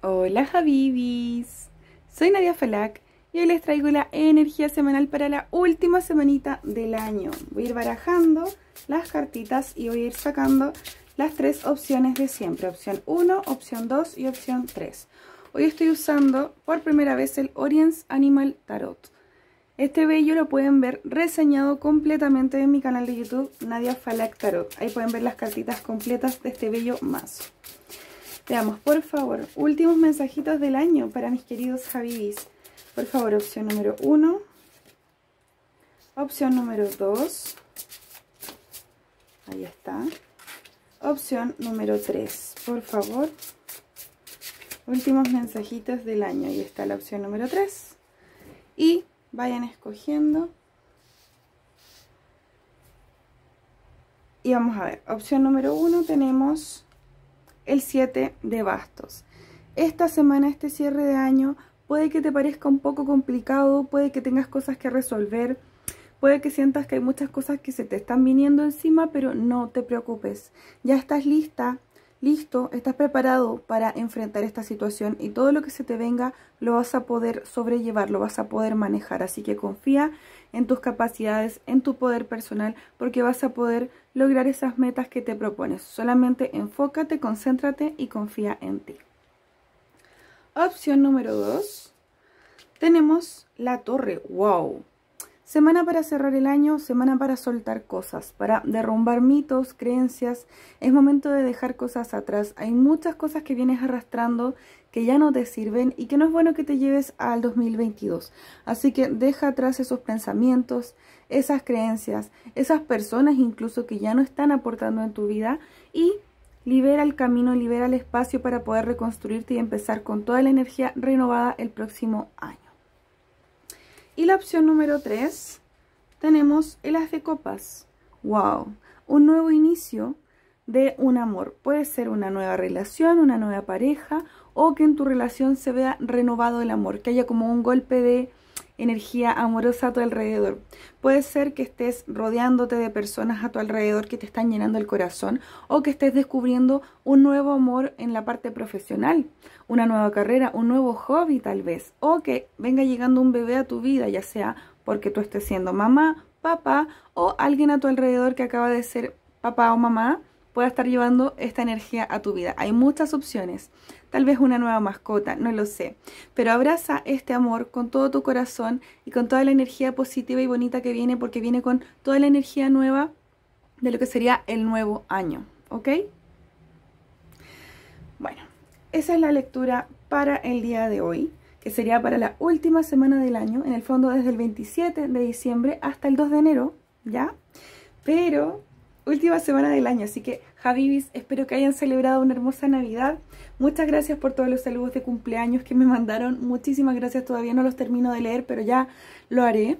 Hola Javibis, soy Nadia Falak y hoy les traigo la energía semanal para la última semanita del año. Voy a ir barajando las cartitas y voy a ir sacando las tres opciones de siempre, opción 1, opción 2 y opción 3. Hoy estoy usando por primera vez el Orient's Animal Tarot. Este bello lo pueden ver reseñado completamente en mi canal de YouTube Nadia Falak Tarot. Ahí pueden ver las cartitas completas de este bello mazo. Veamos, por favor, últimos mensajitos del año para mis queridos Javibis. Por favor, opción número 1. Opción número 2. Ahí está. Opción número 3. Por favor. Últimos mensajitos del año. Ahí está la opción número 3. Y vayan escogiendo. Y vamos a ver. Opción número 1 tenemos el 7 de bastos. Esta semana, este cierre de año, puede que te parezca un poco complicado, puede que tengas cosas que resolver, puede que sientas que hay muchas cosas que se te están viniendo encima, pero no te preocupes. Ya estás lista listo, estás preparado para enfrentar esta situación y todo lo que se te venga lo vas a poder sobrellevar, lo vas a poder manejar. Así que confía en tus capacidades, en tu poder personal, porque vas a poder lograr esas metas que te propones. Solamente enfócate, concéntrate y confía en ti. Opción número 2. Tenemos la torre. ¡Wow! Semana para cerrar el año, semana para soltar cosas, para derrumbar mitos, creencias. Es momento de dejar cosas atrás. Hay muchas cosas que vienes arrastrando que ya no te sirven y que no es bueno que te lleves al 2022. Así que deja atrás esos pensamientos, esas creencias, esas personas incluso que ya no están aportando en tu vida y libera el camino, libera el espacio para poder reconstruirte y empezar con toda la energía renovada el próximo año. Y la opción número 3, tenemos el as de copas. ¡Wow! Un nuevo inicio de un amor. Puede ser una nueva relación, una nueva pareja o que en tu relación se vea renovado el amor, que haya como un golpe de energía amorosa a tu alrededor. Puede ser que estés rodeándote de personas a tu alrededor que te están llenando el corazón o que estés descubriendo un nuevo amor en la parte profesional, una nueva carrera, un nuevo hobby tal vez, o que venga llegando un bebé a tu vida, ya sea porque tú estés siendo mamá, papá o alguien a tu alrededor que acaba de ser papá o mamá pueda estar llevando esta energía a tu vida. Hay muchas opciones, tal vez una nueva mascota, no lo sé, pero abraza este amor con todo tu corazón y con toda la energía positiva y bonita que viene, porque viene con toda la energía nueva de lo que sería el nuevo año, ¿ok? Bueno, esa es la lectura para el día de hoy que sería para la última semana del año, en el fondo desde el 27 de diciembre hasta el 2 de enero, ¿ya? Pero última semana del año. Así que, Javibis, espero que hayan celebrado una hermosa Navidad. Muchas gracias por todos los saludos de cumpleaños que me mandaron. Muchísimas gracias. Todavía no los termino de leer, pero ya lo haré.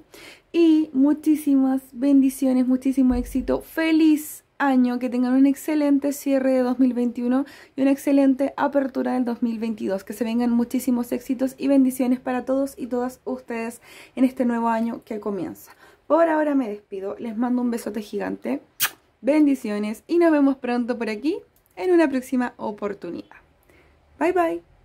Y muchísimas bendiciones, muchísimo éxito. Feliz año, que tengan un excelente cierre de 2021 y una excelente apertura del 2022. Que se vengan muchísimos éxitos y bendiciones para todos y todas ustedes en este nuevo año que comienza. Por ahora me despido, les mando un besote gigante bendiciones y nos vemos pronto por aquí en una próxima oportunidad. Bye bye.